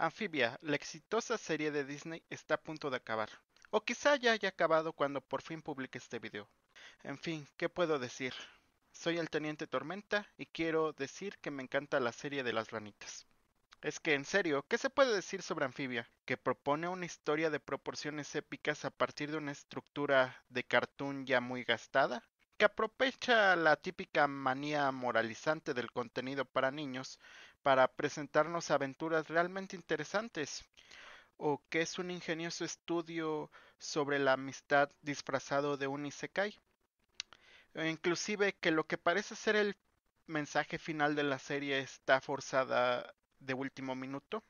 Anfibia, la exitosa serie de Disney está a punto de acabar. O quizá ya haya acabado cuando por fin publique este video. En fin, ¿qué puedo decir? Soy el Teniente Tormenta y quiero decir que me encanta la serie de las ranitas. Es que en serio, ¿qué se puede decir sobre Anfibia? Que propone una historia de proporciones épicas a partir de una estructura de cartoon ya muy gastada, que aprovecha la típica manía moralizante del contenido para niños para presentarnos aventuras realmente interesantes, o que es un ingenioso estudio sobre la amistad disfrazado de un Isekai. E inclusive que lo que parece ser el mensaje final de la serie está forzada de último minuto.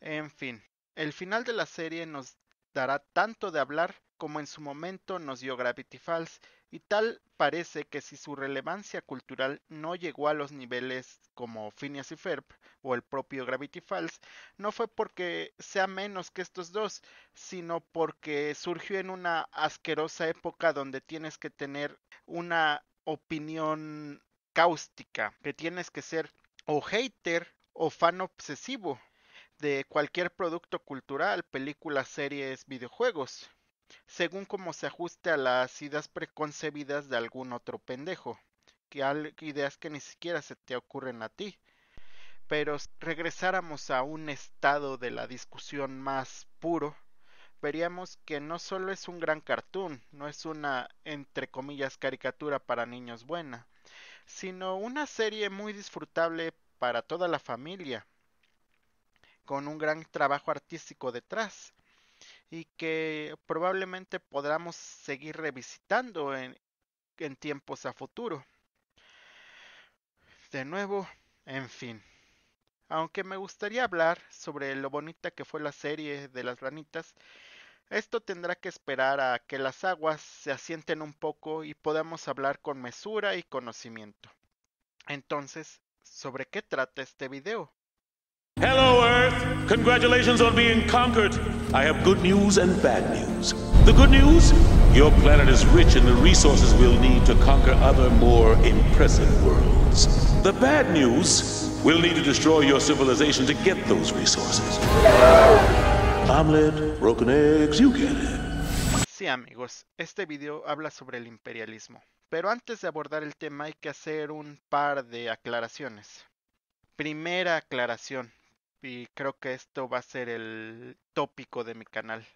En fin, el final de la serie nos dará tanto de hablar como en su momento nos dio Gravity Falls, y tal parece que si su relevancia cultural no llegó a los niveles como Phineas y Ferb o el propio Gravity Falls, no fue porque sea menos que estos dos, sino porque surgió en una asquerosa época donde tienes que tener una opinión cáustica, que tienes que ser o hater o fan obsesivo de cualquier producto cultural, películas, series, videojuegos según como se ajuste a las ideas preconcebidas de algún otro pendejo, que ideas que ni siquiera se te ocurren a ti. Pero si regresáramos a un estado de la discusión más puro, veríamos que no solo es un gran cartoon, no es una, entre comillas, caricatura para niños buena, sino una serie muy disfrutable para toda la familia, con un gran trabajo artístico detrás, y que probablemente podamos seguir revisitando en, tiempos a futuro. De nuevo, en fin. Aunque me gustaría hablar sobre lo bonita que fue la serie de las ranitas, esto tendrá que esperar a que las aguas se asienten un poco y podamos hablar con mesura y conocimiento. Entonces, ¿sobre qué trata este video? Hello Congratulations on being conquered. I have good news and bad news. The good news? Your planet is rich in the resources we'll need to conquer other more impressive worlds. The bad news? We'll need to destroy your civilization to get those resources. Omelette, broken eggs, you get it. Sí, amigos, este video habla sobre el imperialismo. Pero antes de abordar el tema hay que hacer un par de aclaraciones. Primera aclaración. y creo que esto va a ser el tópico de mi canal.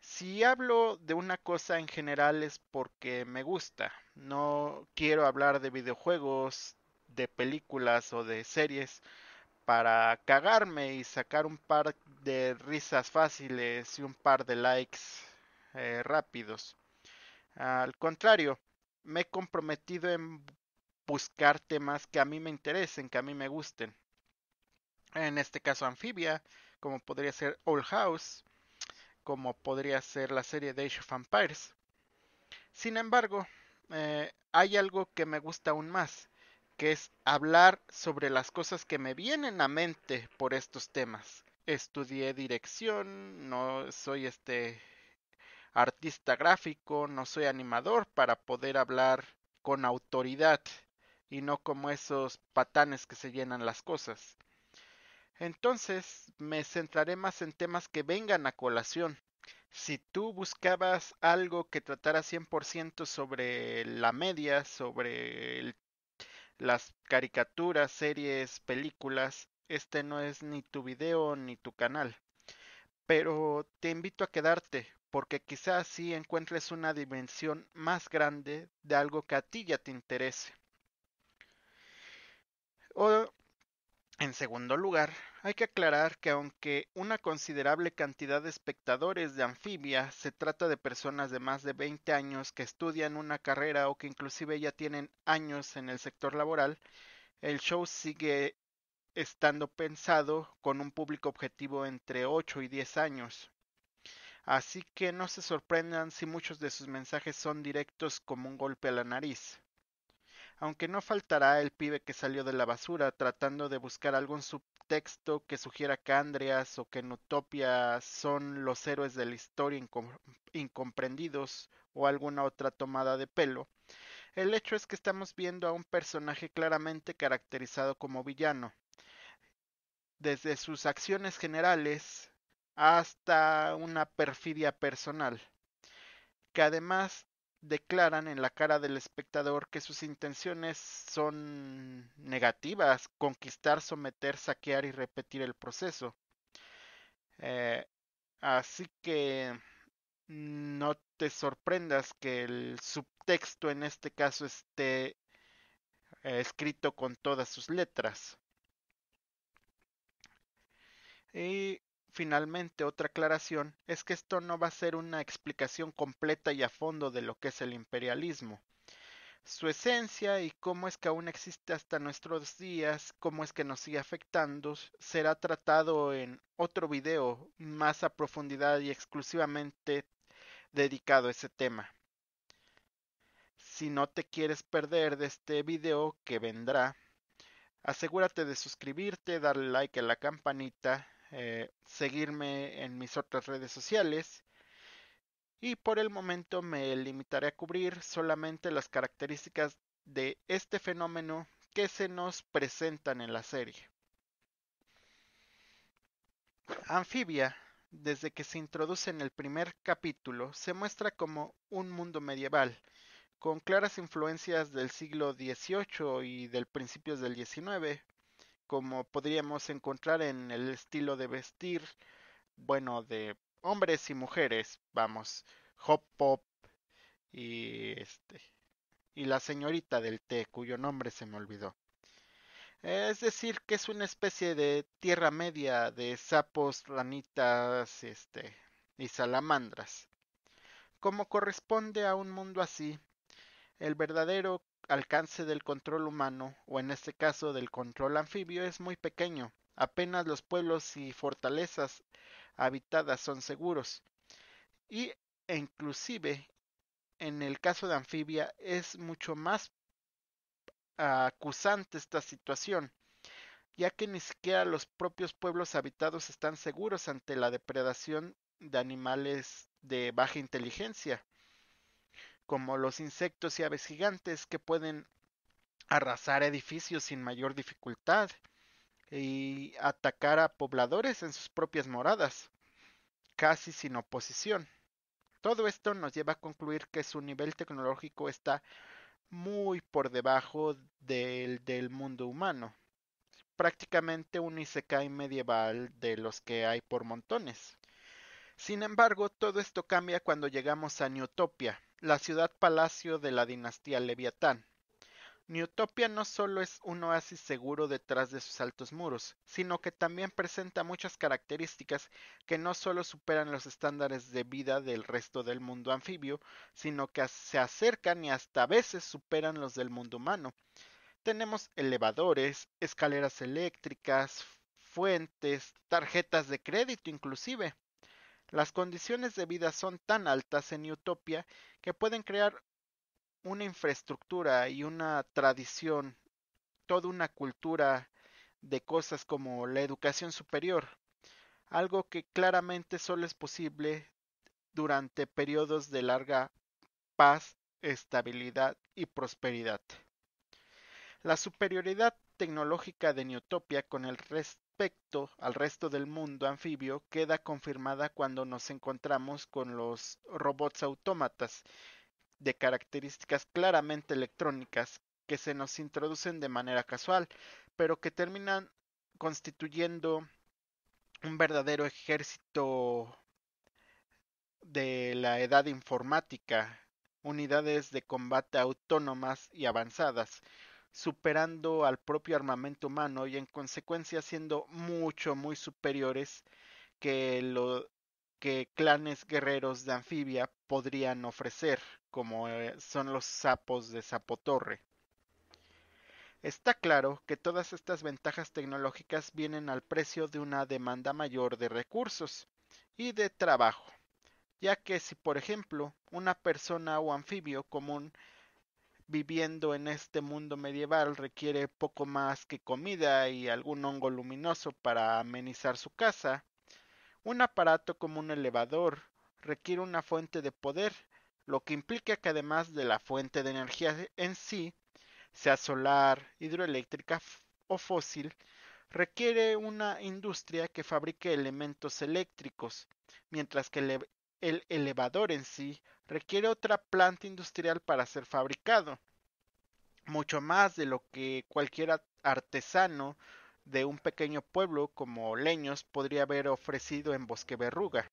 Si hablo de una cosa en general es porque me gusta. No quiero hablar de videojuegos, de películas o de series para cagarme y sacar un par de risas fáciles y un par de likes eh, rápidos. Al contrario, me he comprometido en buscar temas que a mí me interesen, que a mí me gusten en este caso anfibia, como podría ser Old House, como podría ser la serie de Age of Empires. Sin embargo, eh, hay algo que me gusta aún más, que es hablar sobre las cosas que me vienen a mente por estos temas. Estudié dirección, no soy este artista gráfico, no soy animador para poder hablar con autoridad y no como esos patanes que se llenan las cosas. Entonces me centraré más en temas que vengan a colación. Si tú buscabas algo que tratara 100% sobre la media, sobre las caricaturas, series, películas, este no es ni tu video ni tu canal. Pero te invito a quedarte, porque quizás sí encuentres una dimensión más grande de algo que a ti ya te interese. O en segundo lugar, hay que aclarar que aunque una considerable cantidad de espectadores de anfibia se trata de personas de más de 20 años que estudian una carrera o que inclusive ya tienen años en el sector laboral, el show sigue estando pensado con un público objetivo entre 8 y 10 años. Así que no se sorprendan si muchos de sus mensajes son directos como un golpe a la nariz aunque no faltará el pibe que salió de la basura tratando de buscar algún subtexto que sugiera que Andreas o que Nutopia son los héroes de la historia incomprendidos o alguna otra tomada de pelo. El hecho es que estamos viendo a un personaje claramente caracterizado como villano. Desde sus acciones generales hasta una perfidia personal, que además declaran en la cara del espectador que sus intenciones son negativas, conquistar, someter, saquear y repetir el proceso. Eh, así que no te sorprendas que el subtexto en este caso esté eh, escrito con todas sus letras. Y Finalmente, otra aclaración es que esto no va a ser una explicación completa y a fondo de lo que es el imperialismo, su esencia y cómo es que aún existe hasta nuestros días, cómo es que nos sigue afectando, será tratado en otro video más a profundidad y exclusivamente dedicado a ese tema. Si no te quieres perder de este video que vendrá, asegúrate de suscribirte, darle like a la campanita eh, seguirme en mis otras redes sociales. Y por el momento me limitaré a cubrir solamente las características de este fenómeno que se nos presentan en la serie. Anfibia, desde que se introduce en el primer capítulo, se muestra como un mundo medieval, con claras influencias del siglo XVIII y del principios del XIX, como podríamos encontrar en el estilo de vestir, bueno, de hombres y mujeres, vamos, hop pop y este y la señorita del té cuyo nombre se me olvidó. Es decir, que es una especie de tierra media de sapos, ranitas, este y salamandras. Como corresponde a un mundo así, el verdadero alcance del control humano, o en este caso del control anfibio, es muy pequeño. Apenas los pueblos y fortalezas habitadas son seguros. Y e inclusive en el caso de anfibia es mucho más acusante esta situación, ya que ni siquiera los propios pueblos habitados están seguros ante la depredación de animales de baja inteligencia como los insectos y aves gigantes que pueden arrasar edificios sin mayor dificultad y atacar a pobladores en sus propias moradas, casi sin oposición. Todo esto nos lleva a concluir que su nivel tecnológico está muy por debajo del, del mundo humano. Prácticamente un Isekai medieval de los que hay por montones. Sin embargo, todo esto cambia cuando llegamos a Newtopia, la ciudad palacio de la dinastía Leviatán. Newtopia no solo es un oasis seguro detrás de sus altos muros, sino que también presenta muchas características que no solo superan los estándares de vida del resto del mundo anfibio, sino que se acercan y hasta a veces superan los del mundo humano. Tenemos elevadores, escaleras eléctricas, fuentes, tarjetas de crédito inclusive. Las condiciones de vida son tan altas en Utopia que pueden crear una infraestructura y una tradición, toda una cultura de cosas como la educación superior, algo que claramente solo es posible durante periodos de larga paz, estabilidad y prosperidad. La superioridad tecnológica de Newtopia con el, resto respecto al resto del mundo anfibio queda confirmada cuando nos encontramos con los robots autómatas de características claramente electrónicas que se nos introducen de manera casual, pero que terminan constituyendo un verdadero ejército de la edad informática, unidades de combate autónomas y avanzadas, superando al propio armamento humano y en consecuencia siendo mucho, muy superiores que, lo, que clanes guerreros de anfibia podrían ofrecer, como eh, son los sapos de Zapotorre. Está claro que todas estas ventajas tecnológicas vienen al precio de una demanda mayor de recursos y de trabajo, ya que si por ejemplo una persona o anfibio común viviendo en este mundo medieval requiere poco más que comida y algún hongo luminoso para amenizar su casa. Un aparato como un elevador requiere una fuente de poder, lo que implica que además de la fuente de energía en sí, sea solar, hidroeléctrica o fósil, requiere una industria que fabrique elementos eléctricos, mientras que el e, el elevador en sí requiere otra planta industrial para ser fabricado, mucho más de lo que cualquier artesano de un pequeño pueblo como Leños podría haber ofrecido en Bosque verruga.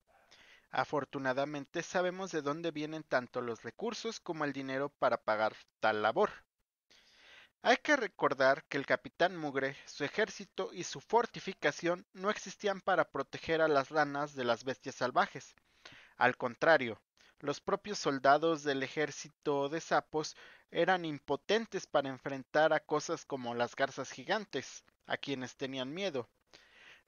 Afortunadamente sabemos de dónde vienen tanto los recursos como el dinero para pagar tal labor. Hay que recordar que el capitán Mugre, su ejército y su fortificación no existían para proteger a las ranas de las bestias salvajes, al contrario, los propios soldados del ejército de sapos eran impotentes para enfrentar a cosas como las garzas gigantes, a quienes tenían miedo.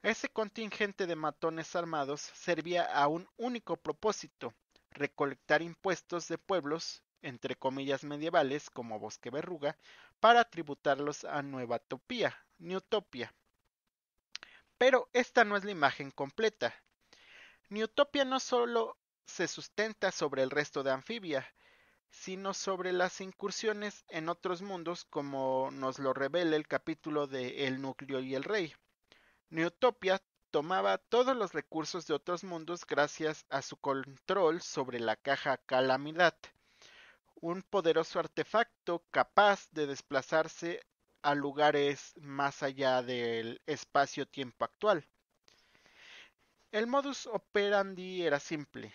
Ese contingente de matones armados servía a un único propósito, recolectar impuestos de pueblos, entre comillas medievales, como Bosque Verruga, para tributarlos a Nueva Topía, Newtopia. Pero esta no es la imagen completa. Newtopia no solo se sustenta sobre el resto de anfibia, sino sobre las incursiones en otros mundos como nos lo revela el capítulo de El núcleo y el rey. Newtopia tomaba todos los recursos de otros mundos gracias a su control sobre la caja Calamidad, un poderoso artefacto capaz de desplazarse a lugares más allá del espacio-tiempo actual. El modus operandi era simple.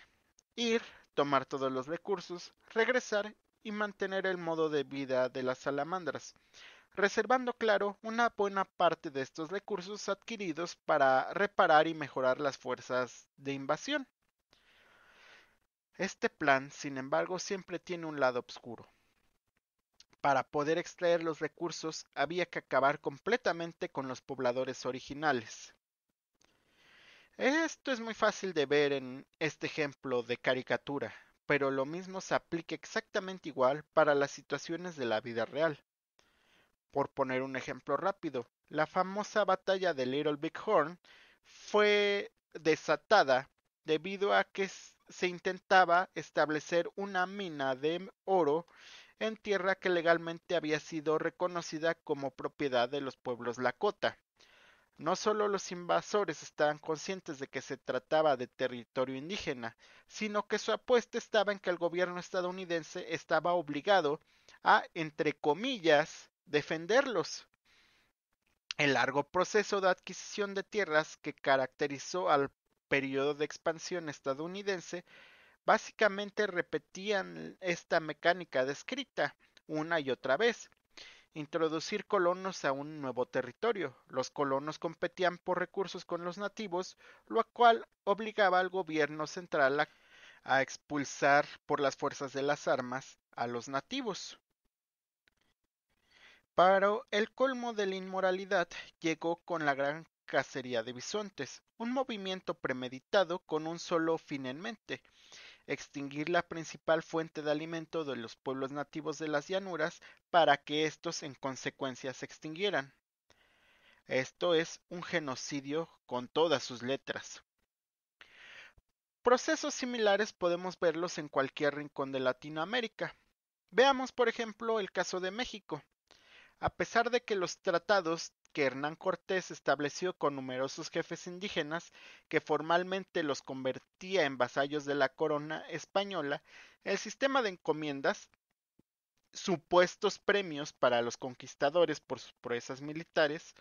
Ir, tomar todos los recursos, regresar y mantener el modo de vida de las salamandras, reservando, claro, una buena parte de estos recursos adquiridos para reparar y mejorar las fuerzas de invasión. Este plan, sin embargo, siempre tiene un lado oscuro. Para poder extraer los recursos había que acabar completamente con los pobladores originales, esto es muy fácil de ver en este ejemplo de caricatura, pero lo mismo se aplica exactamente igual para las situaciones de la vida real. Por poner un ejemplo rápido, la famosa batalla de Little Big Horn fue desatada debido a que se intentaba establecer una mina de oro en tierra que legalmente había sido reconocida como propiedad de los pueblos Lakota. No solo los invasores estaban conscientes de que se trataba de territorio indígena, sino que su apuesta estaba en que el gobierno estadounidense estaba obligado a, entre comillas, defenderlos. El largo proceso de adquisición de tierras que caracterizó al periodo de expansión estadounidense básicamente repetían esta mecánica descrita una y otra vez introducir colonos a un nuevo territorio. Los colonos competían por recursos con los nativos, lo cual obligaba al gobierno central a, expulsar por las fuerzas de las armas a los nativos. Pero el colmo de la inmoralidad llegó con la gran cacería de bisontes, un movimiento premeditado con un solo fin en mente, extinguir la principal fuente de alimento de los pueblos nativos de las llanuras para que estos en consecuencia se extinguieran. Esto es un genocidio con todas sus letras. Procesos similares podemos verlos en cualquier rincón de Latinoamérica. Veamos, por ejemplo, el caso de México. A pesar de que los tratados que Hernán Cortés estableció con numerosos jefes indígenas que formalmente los convertía en vasallos de la corona española, el sistema de encomiendas, supuestos premios para los conquistadores por sus proezas militares,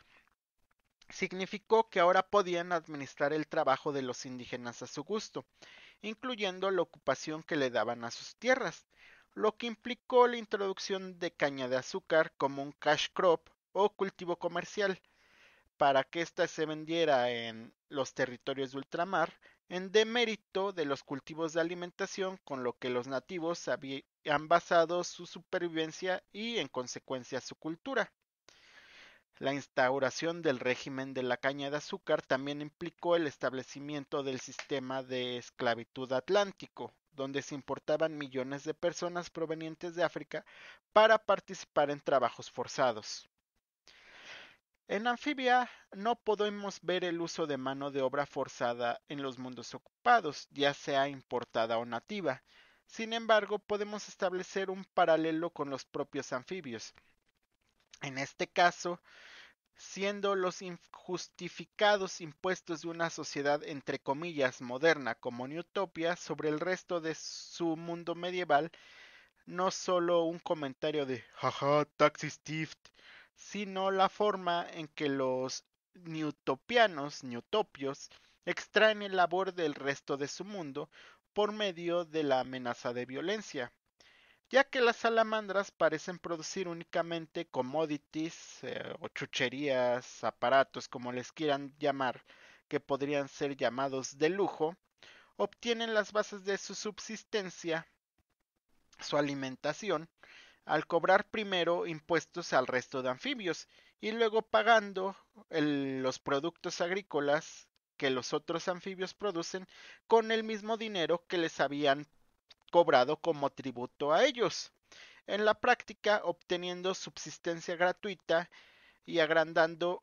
significó que ahora podían administrar el trabajo de los indígenas a su gusto, incluyendo la ocupación que le daban a sus tierras, lo que implicó la introducción de caña de azúcar como un cash crop o cultivo comercial para que ésta se vendiera en los territorios de ultramar en demérito de los cultivos de alimentación con lo que los nativos habían basado su supervivencia y en consecuencia su cultura. La instauración del régimen de la caña de azúcar también implicó el establecimiento del sistema de esclavitud atlántico, donde se importaban millones de personas provenientes de África para participar en trabajos forzados. En anfibia no podemos ver el uso de mano de obra forzada en los mundos ocupados, ya sea importada o nativa. Sin embargo, podemos establecer un paralelo con los propios anfibios. En este caso, siendo los injustificados impuestos de una sociedad entre comillas moderna como Newtopia sobre el resto de su mundo medieval, no solo un comentario de jaja, taxi sino la forma en que los newtopianos, newtopios, extraen el labor del resto de su mundo por medio de la amenaza de violencia, ya que las salamandras parecen producir únicamente commodities eh, o chucherías, aparatos, como les quieran llamar, que podrían ser llamados de lujo, obtienen las bases de su subsistencia, su alimentación, al cobrar primero impuestos al resto de anfibios y luego pagando los productos agrícolas que los otros anfibios producen con el mismo dinero que les habían cobrado como tributo a ellos, en la práctica obteniendo subsistencia gratuita y agrandando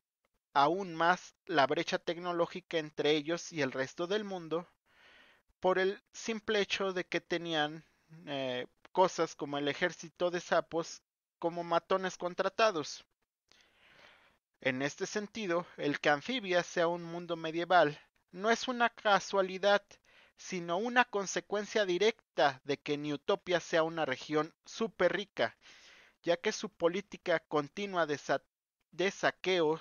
aún más la brecha tecnológica entre ellos y el resto del mundo por el simple hecho de que tenían eh, cosas como el ejército de sapos como matones contratados. En este sentido, el que anfibia sea un mundo medieval no es una casualidad, sino una consecuencia directa de que Newtopia sea una región súper rica, ya que su política continua de, de saqueo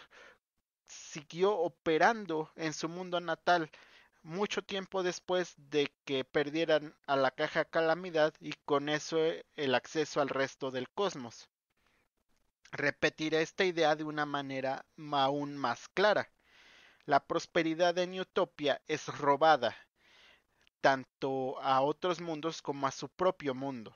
siguió operando en su mundo natal, mucho tiempo después de que perdieran a la caja calamidad y con eso eh, el acceso al resto del cosmos. Repetiré esta idea de una manera aún más clara. La prosperidad en Utopia es robada tanto a otros mundos como a su propio mundo.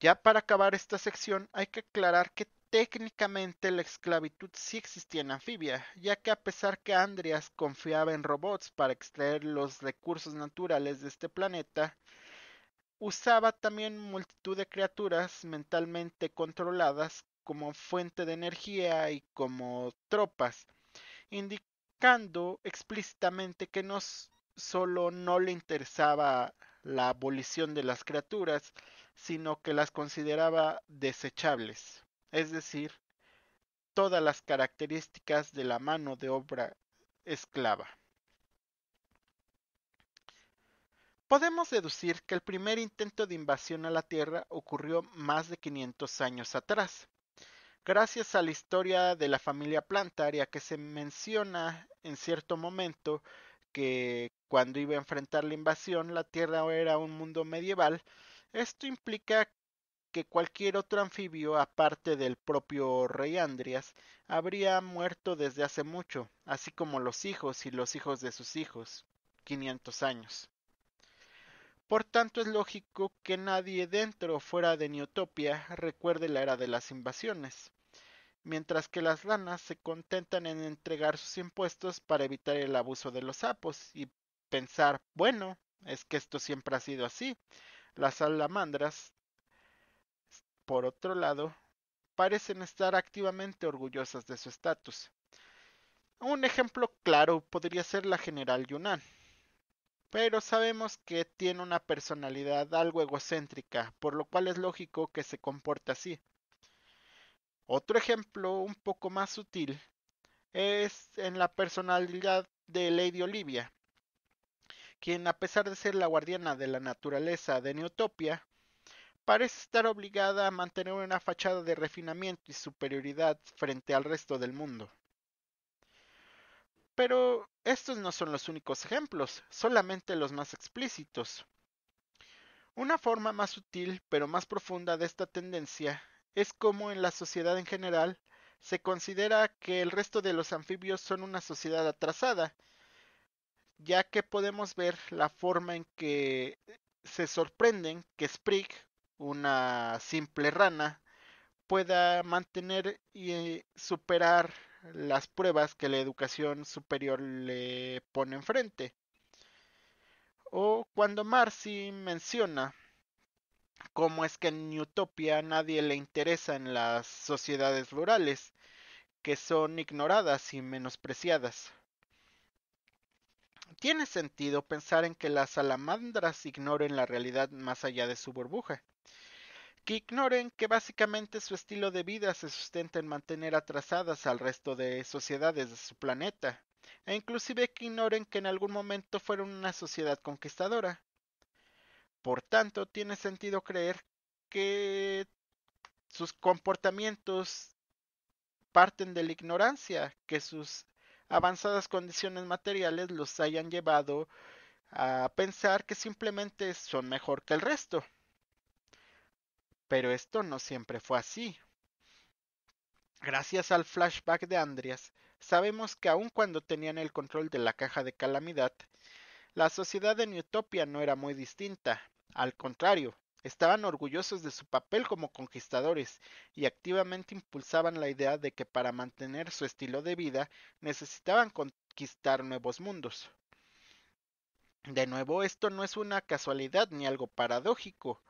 Ya para acabar esta sección hay que aclarar que Técnicamente la esclavitud sí existía en Anfibia, ya que a pesar que Andreas confiaba en robots para extraer los recursos naturales de este planeta, usaba también multitud de criaturas mentalmente controladas como fuente de energía y como tropas, indicando explícitamente que no solo no le interesaba la abolición de las criaturas, sino que las consideraba desechables es decir, todas las características de la mano de obra esclava. Podemos deducir que el primer intento de invasión a la Tierra ocurrió más de 500 años atrás, gracias a la historia de la familia plantaria que se menciona en cierto momento que cuando iba a enfrentar la invasión la Tierra era un mundo medieval. Esto implica que cualquier otro anfibio aparte del propio rey Andrias habría muerto desde hace mucho, así como los hijos y los hijos de sus hijos, 500 años. Por tanto, es lógico que nadie dentro o fuera de Neotopia recuerde la era de las invasiones, mientras que las lanas se contentan en entregar sus impuestos para evitar el abuso de los sapos y pensar, bueno, es que esto siempre ha sido así. Las salamandras por otro lado, parecen estar activamente orgullosas de su estatus. Un ejemplo claro podría ser la general Yunan, pero sabemos que tiene una personalidad algo egocéntrica, por lo cual es lógico que se comporte así. Otro ejemplo un poco más sutil es en la personalidad de Lady Olivia, quien a pesar de ser la guardiana de la naturaleza de Neotopia, parece estar obligada a mantener una fachada de refinamiento y superioridad frente al resto del mundo. Pero estos no son los únicos ejemplos, solamente los más explícitos. Una forma más sutil pero más profunda de esta tendencia es cómo en la sociedad en general se considera que el resto de los anfibios son una sociedad atrasada, ya que podemos ver la forma en que se sorprenden que Sprig, una simple rana pueda mantener y eh, superar las pruebas que la educación superior le pone enfrente. O cuando Marcy menciona cómo es que en Utopia nadie le interesa en las sociedades rurales, que son ignoradas y menospreciadas tiene sentido pensar en que las salamandras ignoren la realidad más allá de su burbuja, que ignoren que básicamente su estilo de vida se sustenta en mantener atrasadas al resto de sociedades de su planeta, e inclusive que ignoren que en algún momento fueron una sociedad conquistadora. Por tanto, tiene sentido creer que sus comportamientos parten de la ignorancia, que sus avanzadas condiciones materiales los hayan llevado a pensar que simplemente son mejor que el resto. Pero esto no siempre fue así. Gracias al flashback de Andreas, sabemos que aun cuando tenían el control de la caja de calamidad, la sociedad en Utopia no era muy distinta. Al contrario, Estaban orgullosos de su papel como conquistadores y activamente impulsaban la idea de que para mantener su estilo de vida necesitaban conquistar nuevos mundos. De nuevo, esto no es una casualidad ni algo paradójico,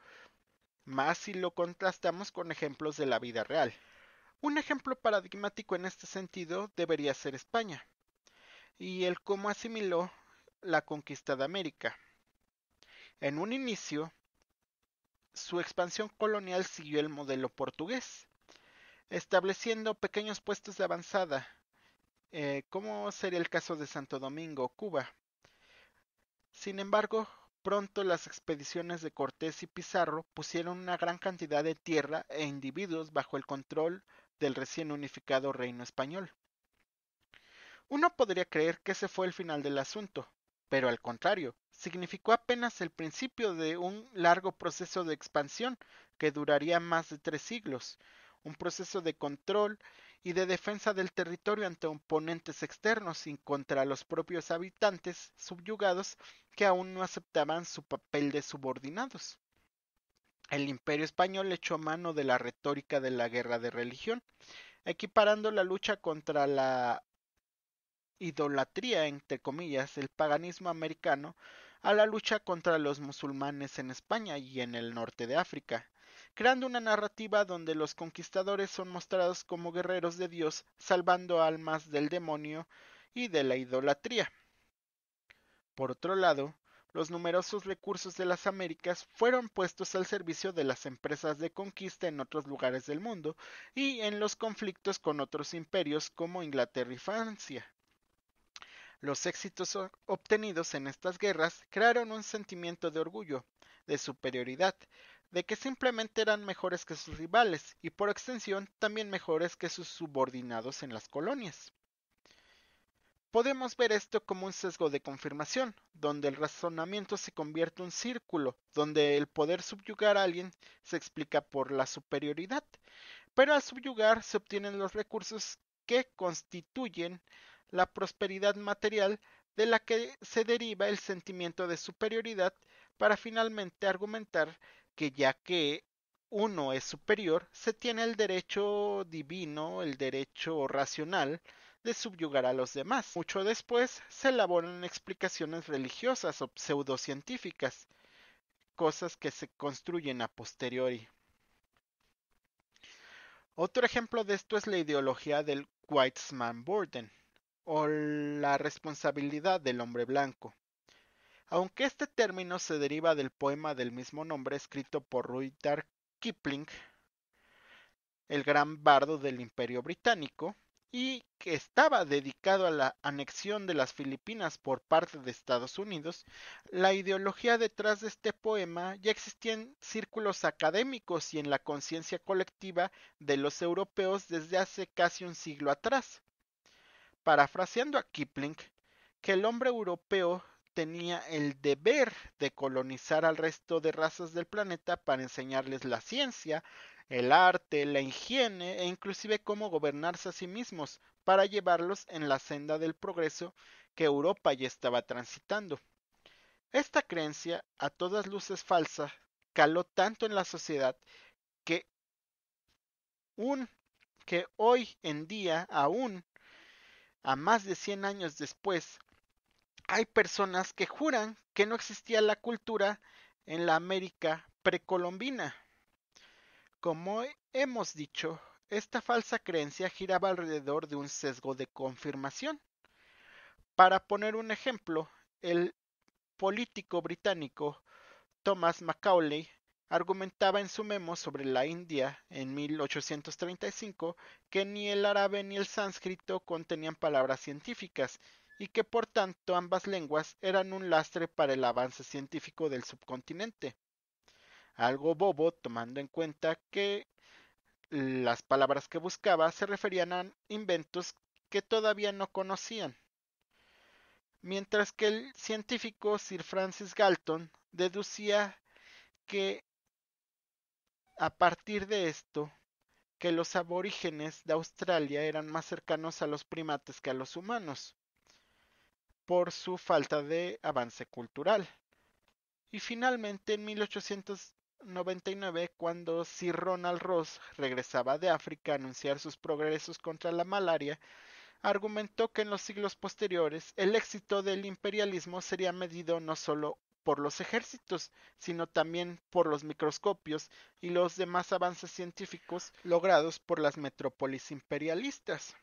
más si lo contrastamos con ejemplos de la vida real. Un ejemplo paradigmático en este sentido debería ser España, y el cómo asimiló la conquista de América. En un inicio, su expansión colonial siguió el modelo portugués, estableciendo pequeños puestos de avanzada, eh, como sería el caso de Santo Domingo, Cuba. Sin embargo, pronto las expediciones de Cortés y Pizarro pusieron una gran cantidad de tierra e individuos bajo el control del recién unificado reino español. Uno podría creer que ese fue el final del asunto, pero al contrario, significó apenas el principio de un largo proceso de expansión que duraría más de tres siglos, un proceso de control y de defensa del territorio ante oponentes externos y contra los propios habitantes subyugados que aún no aceptaban su papel de subordinados. El imperio español echó mano de la retórica de la guerra de religión, equiparando la lucha contra la idolatría, entre comillas, el paganismo americano a la lucha contra los musulmanes en España y en el norte de África, creando una narrativa donde los conquistadores son mostrados como guerreros de Dios, salvando almas del demonio y de la idolatría. Por otro lado, los numerosos recursos de las Américas fueron puestos al servicio de las empresas de conquista en otros lugares del mundo y en los conflictos con otros imperios como Inglaterra y Francia. Los éxitos obtenidos en estas guerras crearon un sentimiento de orgullo, de superioridad, de que simplemente eran mejores que sus rivales y por extensión también mejores que sus subordinados en las colonias. Podemos ver esto como un sesgo de confirmación, donde el razonamiento se convierte en un círculo, donde el poder subyugar a alguien se explica por la superioridad, pero al subyugar se obtienen los recursos que constituyen la prosperidad material de la que se deriva el sentimiento de superioridad para finalmente argumentar que ya que uno es superior, se tiene el derecho divino, el derecho racional, de subyugar a los demás. Mucho después se elaboran explicaciones religiosas o pseudocientíficas, cosas que se construyen a posteriori. Otro ejemplo de esto es la ideología del Man borden o la responsabilidad del hombre blanco. Aunque este término se deriva del poema del mismo nombre escrito por Rudyard Kipling, el gran bardo del Imperio Británico, y que estaba dedicado a la anexión de las Filipinas por parte de Estados Unidos, la ideología detrás de este poema ya existía en círculos académicos y en la conciencia colectiva de los europeos desde hace casi un siglo atrás parafraseando a Kipling, que el hombre europeo tenía el deber de colonizar al resto de razas del planeta para enseñarles la ciencia, el arte, la higiene e inclusive cómo gobernarse a sí mismos para llevarlos en la senda del progreso que Europa ya estaba transitando. Esta creencia, a todas luces falsa, caló tanto en la sociedad que un que hoy en día aún a más de 100 años después, hay personas que juran que no existía la cultura en la América precolombina. Como hemos dicho, esta falsa creencia giraba alrededor de un sesgo de confirmación. Para poner un ejemplo, el político británico Thomas Macaulay argumentaba en su memo sobre la India en 1835 que ni el árabe ni el sánscrito contenían palabras científicas y que por tanto ambas lenguas eran un lastre para el avance científico del subcontinente. Algo bobo tomando en cuenta que las palabras que buscaba se referían a inventos que todavía no conocían. Mientras que el científico Sir Francis Galton deducía que a partir de esto que los aborígenes de Australia eran más cercanos a los primates que a los humanos, por su falta de avance cultural. Y finalmente en 1899, cuando Sir Ronald Ross regresaba de África a anunciar sus progresos contra la malaria, argumentó que en los siglos posteriores el éxito del imperialismo sería medido no solo por los ejércitos, sino también por los microscopios y los demás avances científicos logrados por las metrópolis imperialistas.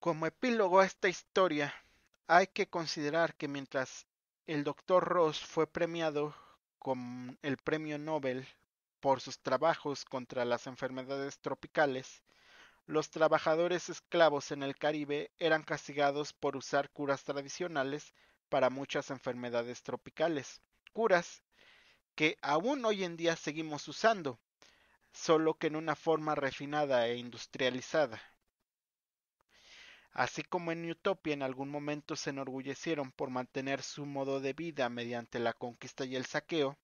Como epílogo a esta historia, hay que considerar que mientras el doctor Ross fue premiado con el premio Nobel por sus trabajos contra las enfermedades tropicales, los trabajadores esclavos en el Caribe eran castigados por usar curas tradicionales para muchas enfermedades tropicales, curas que aún hoy en día seguimos usando, solo que en una forma refinada e industrializada. Así como en Utopia en algún momento se enorgullecieron por mantener su modo de vida mediante la conquista y el saqueo,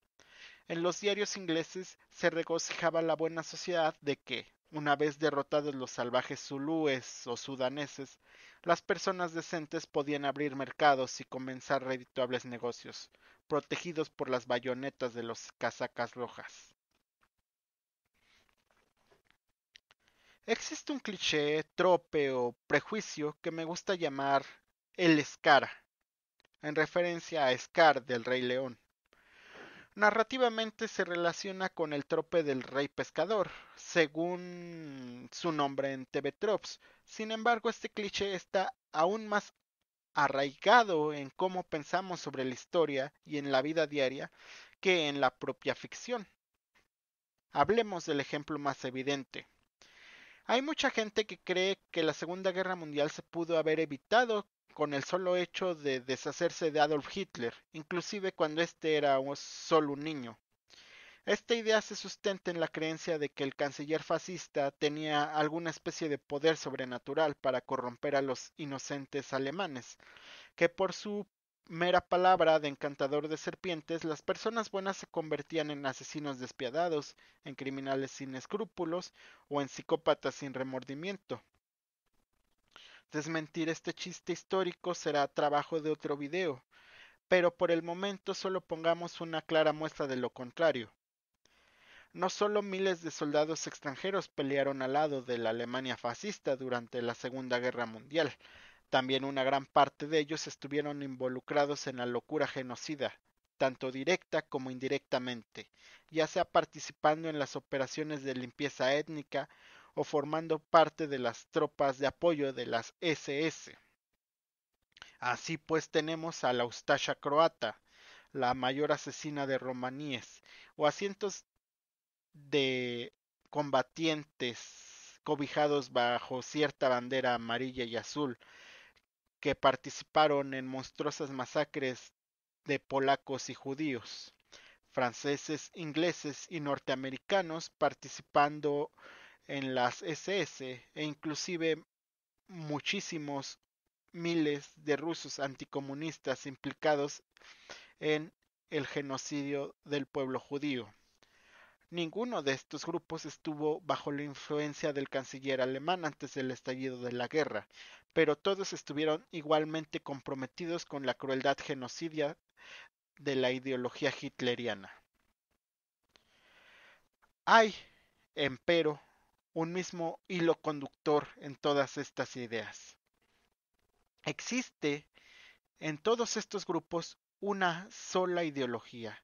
en los diarios ingleses se regocijaba la buena sociedad de que, una vez derrotados los salvajes zulúes o sudaneses, las personas decentes podían abrir mercados y comenzar redituables negocios, protegidos por las bayonetas de los casacas rojas. Existe un cliché, trope o prejuicio que me gusta llamar el escara, en referencia a Scar del Rey León. Narrativamente se relaciona con el trope del rey pescador, según su nombre en TV TROPS. Sin embargo, este cliché está aún más arraigado en cómo pensamos sobre la historia y en la vida diaria que en la propia ficción. Hablemos del ejemplo más evidente. Hay mucha gente que cree que la Segunda Guerra Mundial se pudo haber evitado con el solo hecho de deshacerse de Adolf Hitler, inclusive cuando éste era solo un niño. Esta idea se sustenta en la creencia de que el canciller fascista tenía alguna especie de poder sobrenatural para corromper a los inocentes alemanes, que por su mera palabra de encantador de serpientes, las personas buenas se convertían en asesinos despiadados, en criminales sin escrúpulos o en psicópatas sin remordimiento. Desmentir este chiste histórico será trabajo de otro video, pero por el momento solo pongamos una clara muestra de lo contrario. No solo miles de soldados extranjeros pelearon al lado de la Alemania fascista durante la Segunda Guerra Mundial, también una gran parte de ellos estuvieron involucrados en la locura genocida, tanto directa como indirectamente, ya sea participando en las operaciones de limpieza étnica o formando parte de las tropas de apoyo de las SS. Así pues tenemos a la Ustasha croata, la mayor asesina de romaníes, o a cientos de combatientes cobijados bajo cierta bandera amarilla y azul, que participaron en monstruosas masacres de polacos y judíos, franceses, ingleses y norteamericanos participando en las SS e inclusive muchísimos miles de rusos anticomunistas implicados en el genocidio del pueblo judío. Ninguno de estos grupos estuvo bajo la influencia del canciller alemán antes del estallido de la guerra, pero todos estuvieron igualmente comprometidos con la crueldad genocidia de la ideología hitleriana. Hay, empero, un mismo hilo conductor en todas estas ideas. Existe en todos estos grupos una sola ideología,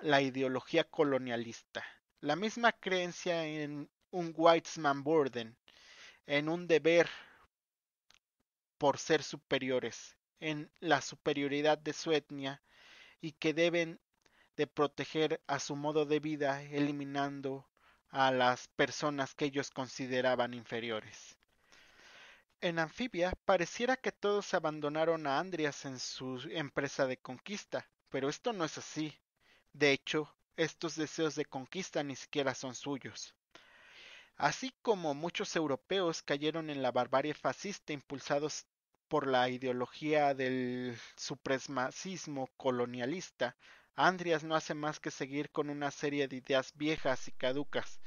la ideología colonialista, la misma creencia en un whitesman burden, en un deber por ser superiores, en la superioridad de su etnia y que deben de proteger a su modo de vida eliminando a las personas que ellos consideraban inferiores. En Anfibia pareciera que todos abandonaron a Andrias en su empresa de conquista, pero esto no es así. De hecho, estos deseos de conquista ni siquiera son suyos. Así como muchos europeos cayeron en la barbarie fascista impulsados por la ideología del supremacismo colonialista, Andrias no hace más que seguir con una serie de ideas viejas y caducas,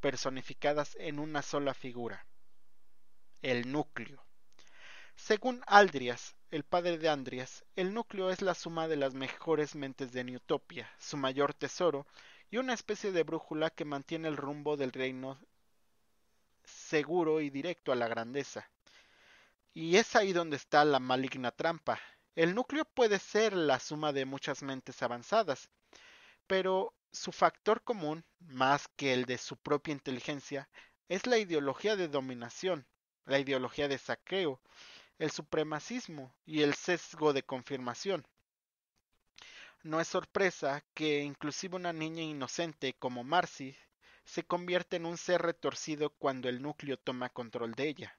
personificadas en una sola figura, el núcleo. Según Aldrias, el padre de Andrias, el núcleo es la suma de las mejores mentes de Newtopia, su mayor tesoro, y una especie de brújula que mantiene el rumbo del reino seguro y directo a la grandeza. Y es ahí donde está la maligna trampa, el núcleo puede ser la suma de muchas mentes avanzadas, pero su factor común, más que el de su propia inteligencia, es la ideología de dominación, la ideología de saqueo, el supremacismo y el sesgo de confirmación. No es sorpresa que inclusive una niña inocente como Marcy se convierte en un ser retorcido cuando el núcleo toma control de ella.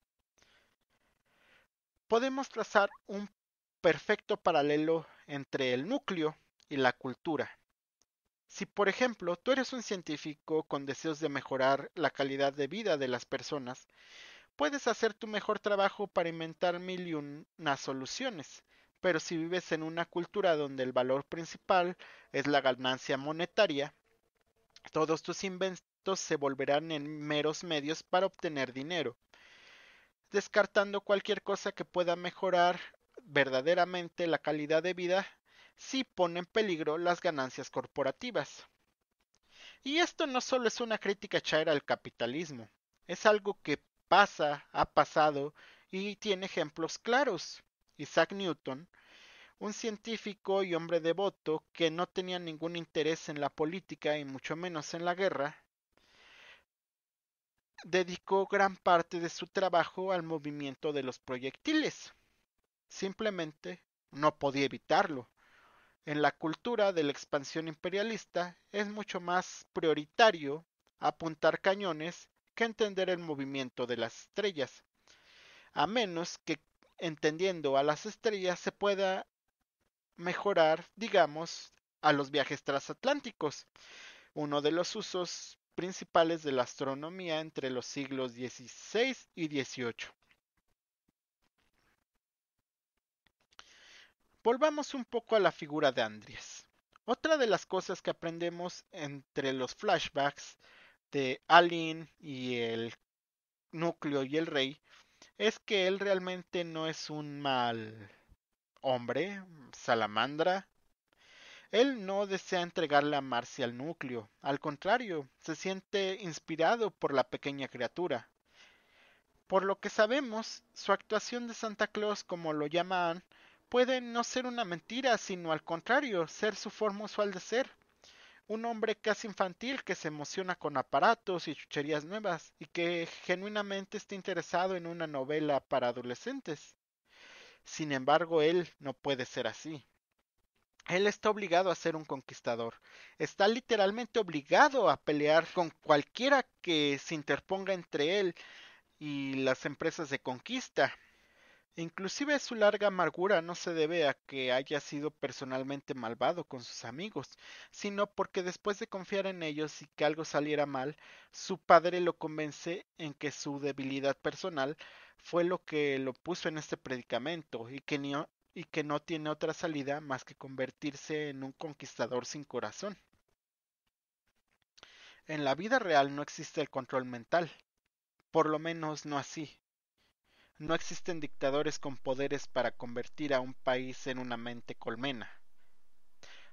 Podemos trazar un perfecto paralelo entre el núcleo y la cultura. Si, por ejemplo, tú eres un científico con deseos de mejorar la calidad de vida de las personas, puedes hacer tu mejor trabajo para inventar mil y unas soluciones, pero si vives en una cultura donde el valor principal es la ganancia monetaria, todos tus inventos se volverán en meros medios para obtener dinero, descartando cualquier cosa que pueda mejorar verdaderamente la calidad de vida sí pone en peligro las ganancias corporativas. Y esto no solo es una crítica chaira al capitalismo, es algo que pasa, ha pasado y tiene ejemplos claros. Isaac Newton, un científico y hombre devoto que no tenía ningún interés en la política y mucho menos en la guerra, dedicó gran parte de su trabajo al movimiento de los proyectiles. Simplemente no podía evitarlo. En la cultura de la expansión imperialista es mucho más prioritario apuntar cañones que entender el movimiento de las estrellas, a menos que entendiendo a las estrellas se pueda mejorar, digamos, a los viajes transatlánticos, uno de los usos principales de la astronomía entre los siglos XVI y XVIII. Volvamos un poco a la figura de Andrias. Otra de las cosas que aprendemos entre los flashbacks de Alin y el núcleo y el rey es que él realmente no es un mal hombre, salamandra. Él no desea entregarle a Marcia al núcleo, al contrario, se siente inspirado por la pequeña criatura. Por lo que sabemos, su actuación de Santa Claus, como lo llaman, puede no ser una mentira, sino al contrario, ser su forma usual de ser. Un hombre casi infantil que se emociona con aparatos y chucherías nuevas y que genuinamente está interesado en una novela para adolescentes. Sin embargo, él no puede ser así. Él está obligado a ser un conquistador. Está literalmente obligado a pelear con cualquiera que se interponga entre él y las empresas de conquista. Inclusive su larga amargura no se debe a que haya sido personalmente malvado con sus amigos, sino porque después de confiar en ellos y que algo saliera mal, su padre lo convence en que su debilidad personal fue lo que lo puso en este predicamento y que, y que no tiene otra salida más que convertirse en un conquistador sin corazón. En la vida real no existe el control mental, por lo menos no así. No existen dictadores con poderes para convertir a un país en una mente colmena.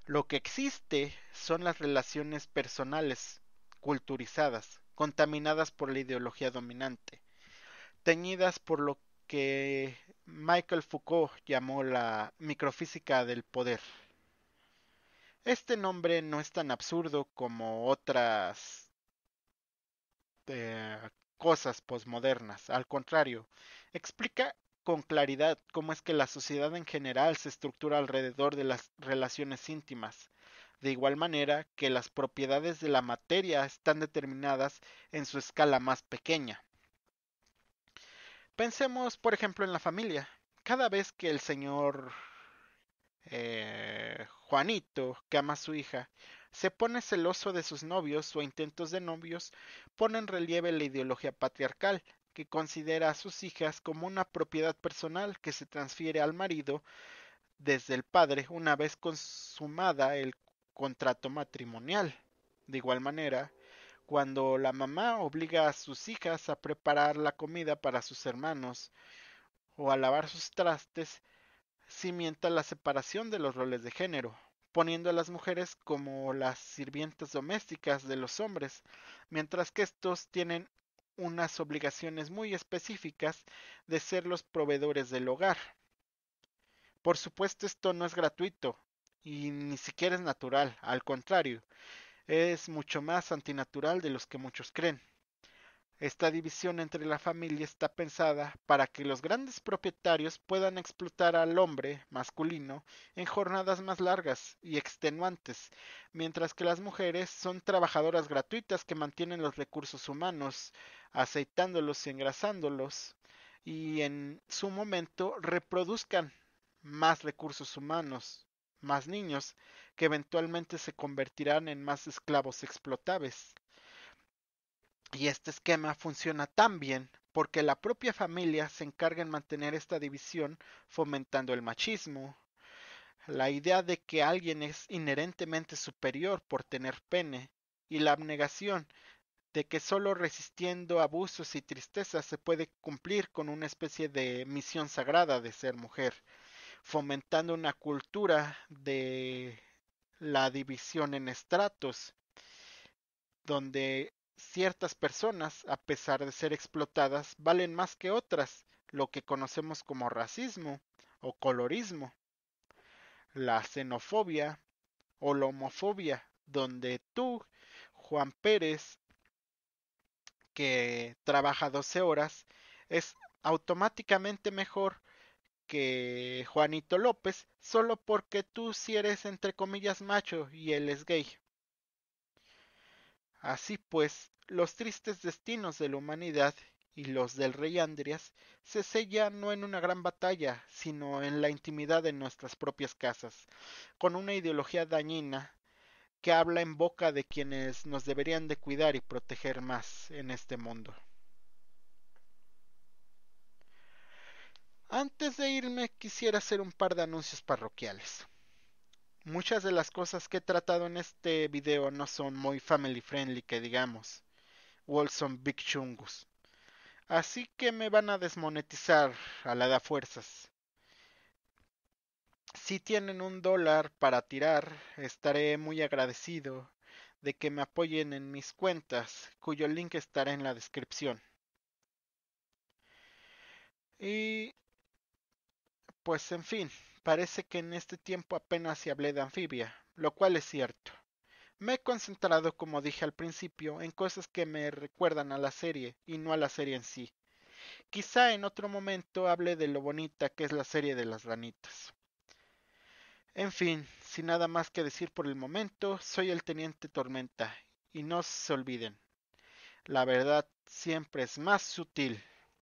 Lo que existe son las relaciones personales, culturizadas, contaminadas por la ideología dominante, teñidas por lo que Michael Foucault llamó la microfísica del poder. Este nombre no es tan absurdo como otras eh, cosas posmodernas, al contrario, Explica con claridad cómo es que la sociedad en general se estructura alrededor de las relaciones íntimas, de igual manera que las propiedades de la materia están determinadas en su escala más pequeña. Pensemos, por ejemplo, en la familia. Cada vez que el señor eh, Juanito, que ama a su hija, se pone celoso de sus novios o intentos de novios, pone en relieve la ideología patriarcal que considera a sus hijas como una propiedad personal que se transfiere al marido desde el padre una vez consumada el contrato matrimonial. De igual manera, cuando la mamá obliga a sus hijas a preparar la comida para sus hermanos o a lavar sus trastes, cimienta la separación de los roles de género, poniendo a las mujeres como las sirvientas domésticas de los hombres, mientras que estos tienen unas obligaciones muy específicas de ser los proveedores del hogar. Por supuesto esto no es gratuito y ni siquiera es natural, al contrario, es mucho más antinatural de los que muchos creen. Esta división entre la familia está pensada para que los grandes propietarios puedan explotar al hombre masculino en jornadas más largas y extenuantes, mientras que las mujeres son trabajadoras gratuitas que mantienen los recursos humanos, aceitándolos y engrasándolos, y en su momento reproduzcan más recursos humanos, más niños, que eventualmente se convertirán en más esclavos explotables. Y este esquema funciona tan bien porque la propia familia se encarga en mantener esta división fomentando el machismo. La idea de que alguien es inherentemente superior por tener pene y la abnegación de que solo resistiendo abusos y tristezas se puede cumplir con una especie de misión sagrada de ser mujer, fomentando una cultura de la división en estratos, donde ciertas personas, a pesar de ser explotadas, valen más que otras, lo que conocemos como racismo o colorismo. La xenofobia o la homofobia, donde tú, Juan Pérez, que trabaja 12 horas, es automáticamente mejor que Juanito López solo porque tú si sí eres entre comillas macho y él es gay. Así pues, los tristes destinos de la humanidad y los del rey Andrias se sellan no en una gran batalla, sino en la intimidad de nuestras propias casas, con una ideología dañina que habla en boca de quienes nos deberían de cuidar y proteger más en este mundo. Antes de irme quisiera hacer un par de anuncios parroquiales muchas de las cosas que he tratado en este video no son muy family friendly, que digamos. son Big Chungus. Así que me van a desmonetizar a la da fuerzas. Si tienen un dólar para tirar, estaré muy agradecido de que me apoyen en mis cuentas, cuyo link estará en la descripción. Y... Pues en fin, Parece que en este tiempo apenas se hablé de anfibia, lo cual es cierto. Me he concentrado, como dije al principio, en cosas que me recuerdan a la serie y no a la serie en sí. Quizá en otro momento hable de lo bonita que es la serie de las ranitas. En fin, sin nada más que decir por el momento, soy el teniente Tormenta, y no se olviden, la verdad siempre es más sutil.